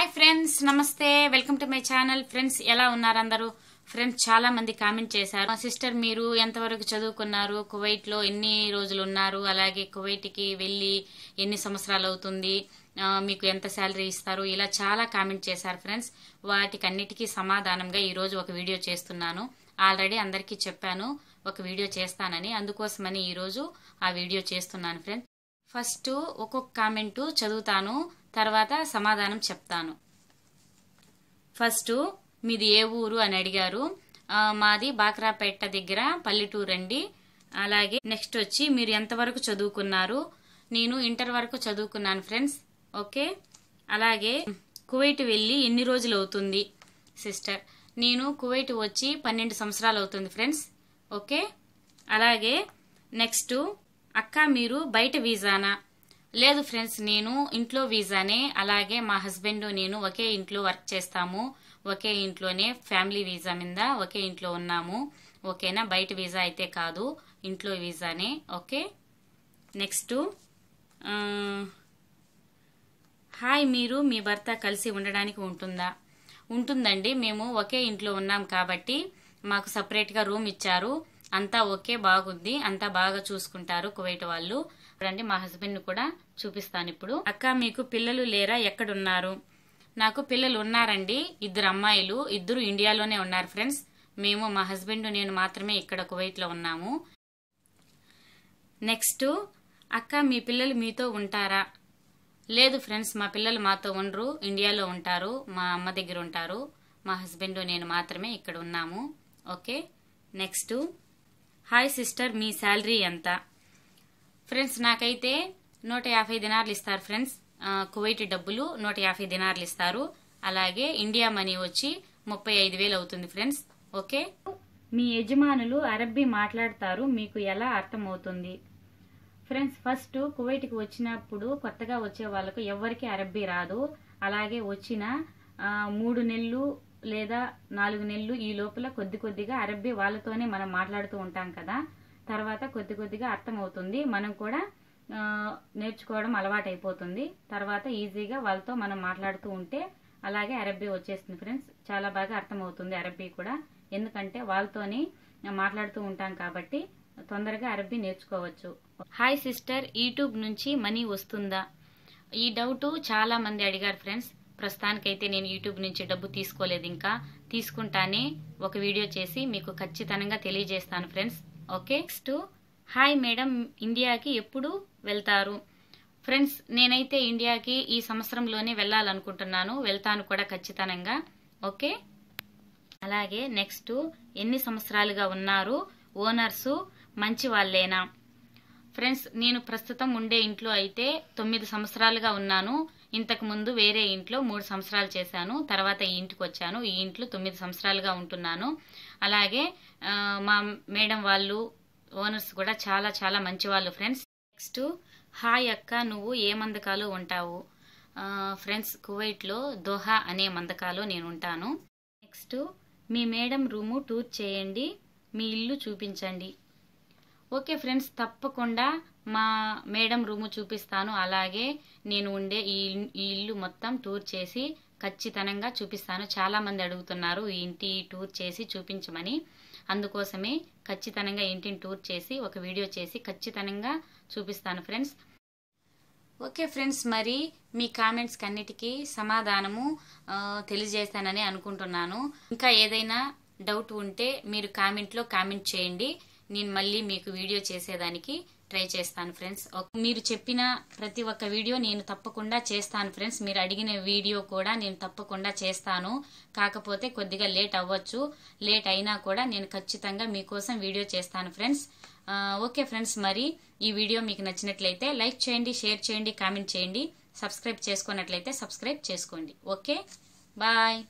hi friends నమస్తే welcome to my channel friends ఎలా ఉన్నారు అందరూ ఫ్రెండ్స్ చాలా మంది కామెంట్ చేశారు సిస్టర్ మీరు ఎంతవరకు చదువుకున్నారు కువైట్లో ఎన్ని రోజులు ఉన్నారు అలాగే కువైట్కి వెళ్ళి ఎన్ని సంవత్సరాలు అవుతుంది మీకు ఎంత శాలరీ ఇస్తారు ఇలా చాలా కామెంట్ చేశారు ఫ్రెండ్స్ వాటికన్నిటికీ సమాధానంగా ఈరోజు ఒక వీడియో చేస్తున్నాను ఆల్రెడీ అందరికీ చెప్పాను ఒక వీడియో చేస్తానని అందుకోసమని ఈరోజు ఆ వీడియో చేస్తున్నాను ఫ్రెండ్స్ ఫస్ట్ ఒక్కొక్క కామెంటు చదువుతాను తర్వాత సమాధానం చెప్తాను ఫస్ట్ మీది ఏ ఊరు అని అడిగారు మాది బాక్రాపేట దగ్గర పల్లెటూరు అండి అలాగే నెక్స్ట్ వచ్చి మీరు ఎంతవరకు చదువుకున్నారు నేను ఇంటర్ వరకు చదువుకున్నాను ఫ్రెండ్స్ ఓకే అలాగే కువైట్ వెళ్ళి ఎన్ని రోజులు అవుతుంది సిస్టర్ నేను కువైట్ వచ్చి పన్నెండు సంవత్సరాలు అవుతుంది ఫ్రెండ్స్ ఓకే అలాగే నెక్స్ట్ అక్క మీరు బయట వీజానా లేదు ఫ్రెండ్స్ నేను ఇంట్లో వీసానే అలాగే మా హస్బెండ్ నేను ఒకే ఇంట్లో వర్క్ చేస్తాము ఒకే ఇంట్లోనే ఫ్యామిలీ వీజా మీద ఒకే ఇంట్లో ఉన్నాము ఓకేనా బయట వీసా అయితే కాదు ఇంట్లో వీసానే ఓకే నెక్స్ట్ హాయ్ మీరు మీ భర్త కలిసి ఉండడానికి ఉంటుందా ఉంటుందండి మేము ఒకే ఇంట్లో ఉన్నాం కాబట్టి మాకు సపరేట్గా రూమ్ ఇచ్చారు అంతా ఓకే బాగుంది అంతా బాగా చూసుకుంటారు కువైట్ వాళ్ళు రండి మా హస్బెండ్ కూడా చూపిస్తాను ఇప్పుడు అక్క మీకు పిల్లలు లేరా ఎక్కడున్నారు నాకు పిల్లలు ఉన్నారండి ఇద్దరు అమ్మాయిలు ఇద్దరు ఇండియాలోనే ఉన్నారు ఫ్రెండ్స్ మేము మా హస్బెండ్ నేను మాత్రమే ఇక్కడ కువైట్లో ఉన్నాము నెక్స్ట్ అక్క మీ పిల్లలు మీతో ఉంటారా లేదు ఫ్రెండ్స్ మా పిల్లలు మాతో ఉండరు ఇండియాలో ఉంటారు మా అమ్మ దగ్గర ఉంటారు మా హస్బెండ్ నేను మాత్రమే ఇక్కడ ఉన్నాము ఓకే నెక్స్ట్ హాయ్ సిస్టర్ మీ శాలరీ ఎంత ఫ్రెండ్స్ నాకైతే నూట యాభై దినార్లు ఇస్తారు ఫ్రెండ్స్ కువైట్ డబ్బులు నూట యాభై దినార్లు ఇస్తారు అలాగే ఇండియా మనీ వచ్చి ముప్పై ఐదు వేలు అవుతుంది ఫ్రెండ్స్ ఓకే మీ యజమానులు అరబ్బీ మాట్లాడతారు మీకు ఎలా అర్థమవుతుంది ఫ్రెండ్స్ ఫస్ట్ కువైట్కి వచ్చినప్పుడు కొత్తగా వచ్చే వాళ్ళకు ఎవరికి అరబ్బీ రాదు అలాగే వచ్చిన మూడు నెలలు లేదా నాలుగు నెలలు ఈ లోపల కొద్ది కొద్దిగా అరబ్బీ వాళ్ళతోనే మనం మాట్లాడుతూ ఉంటాం కదా తర్వాత కొద్ది కొద్దిగా అర్థమవుతుంది మనం కూడా నేర్చుకోవడం అలవాటైపోతుంది తర్వాత ఈజీగా వాళ్ళతో మనం మాట్లాడుతూ ఉంటే అలాగే అరబ్బీ వచ్చేస్తుంది ఫ్రెండ్స్ చాలా బాగా అర్థమవుతుంది అరబ్బీ కూడా ఎందుకంటే వాళ్ళతోనే మాట్లాడుతూ ఉంటాం కాబట్టి తొందరగా అరబ్బీ నేర్చుకోవచ్చు హాయ్ సిస్టర్ యూట్యూబ్ నుంచి మనీ వస్తుందా ఈ డౌట్ చాలా మంది అడిగారు ఫ్రెండ్స్ ప్రస్తుతానికైతే నేను యూట్యూబ్ నుంచి డబ్బు తీసుకోలేదు ఇంకా తీసుకుంటానే ఒక వీడియో చేసి మీకు ఖచ్చితంగా తెలియజేస్తాను friends okay next hi madam ఇండియాకి ఎప్పుడు వెళ్తారు ఫ్రెండ్స్ నేనైతే ఇండియాకి ఈ సంవత్సరంలోనే వెళ్ళాలనుకుంటున్నాను వెళ్తాను కూడా ఖచ్చితంగా ఓకే అలాగే నెక్స్ట్ ఎన్ని సంవత్సరాలుగా ఉన్నారు ఓనర్సు మంచి వాళ్ళేనా ఫ్రెండ్స్ నేను ప్రస్తుతం ఉండే ఇంట్లో అయితే తొమ్మిది సంవత్సరాలుగా ఉన్నాను ఇంతకుముందు వేరే ఇంట్లో మూడు సంవత్సరాలు చేశాను తర్వాత ఈ ఇంటికి వచ్చాను ఈ ఇంట్లో తొమ్మిది సంవత్సరాలుగా ఉంటున్నాను అలాగే మా మేడం వాళ్ళు ఓనర్స్ కూడా చాలా చాలా మంచి వాళ్ళు ఫ్రెండ్స్ నెక్స్ట్ హాయ్ అక్క నువ్వు ఏ మందకాలు ఉంటావు ఫ్రెండ్స్ కువైట్లో దోహా అనే మందకాలు నేను ఉంటాను నెక్స్ట్ మీ మేడం రూము టూర్ చేయండి మీ ఇల్లు చూపించండి ఓకే ఫ్రెండ్స్ తప్పకుండా మా మేడం రూము చూపిస్తాను అలాగే నేను ఉండే ఈ ఇల్లు మొత్తం టూర్ చేసి ఖచ్చితంగా చూపిస్తాను చాలామంది అడుగుతున్నారు ఈ ఇంటి టూర్ చేసి చూపించమని అందుకోసమే ఖచ్చితంగా ఇంటిని టూర్ చేసి ఒక వీడియో చేసి ఖచ్చితంగా చూపిస్తాను ఫ్రెండ్స్ ఓకే ఫ్రెండ్స్ మరి మీ కామెంట్స్కి అన్నిటికీ సమాధానము తెలియజేస్తానని అనుకుంటున్నాను ఇంకా ఏదైనా డౌట్ ఉంటే మీరు కామెంట్లో కామెంట్ చేయండి నేను మళ్ళీ మీకు వీడియో చేసేదానికి ట్రై చేస్తాను ఫ్రెండ్స్ మీరు చెప్పిన ప్రతి ఒక్క వీడియో నేను తప్పకుండా చేస్తాను ఫ్రెండ్స్ మీరు అడిగిన వీడియో కూడా నేను తప్పకుండా చేస్తాను కాకపోతే కొద్దిగా లేట్ అవ్వచ్చు లేట్ అయినా కూడా నేను ఖచ్చితంగా మీకోసం వీడియో చేస్తాను ఫ్రెండ్స్ ఓకే ఫ్రెండ్స్ మరి ఈ వీడియో మీకు నచ్చినట్లయితే లైక్ చేయండి షేర్ చేయండి కామెంట్ చేయండి సబ్స్క్రైబ్ చేసుకున్నట్లయితే సబ్స్క్రైబ్ చేసుకోండి ఓకే బాయ్